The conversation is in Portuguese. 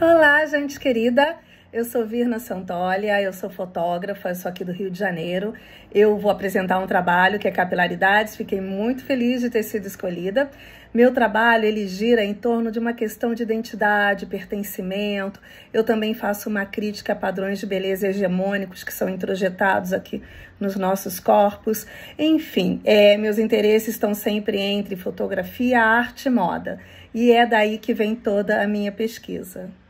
Olá, gente querida! Eu sou Virna Santolia, eu sou fotógrafa, eu sou aqui do Rio de Janeiro. Eu vou apresentar um trabalho que é capilaridades, fiquei muito feliz de ter sido escolhida. Meu trabalho, ele gira em torno de uma questão de identidade, pertencimento. Eu também faço uma crítica a padrões de beleza hegemônicos que são introjetados aqui nos nossos corpos. Enfim, é, meus interesses estão sempre entre fotografia, arte e moda. E é daí que vem toda a minha pesquisa.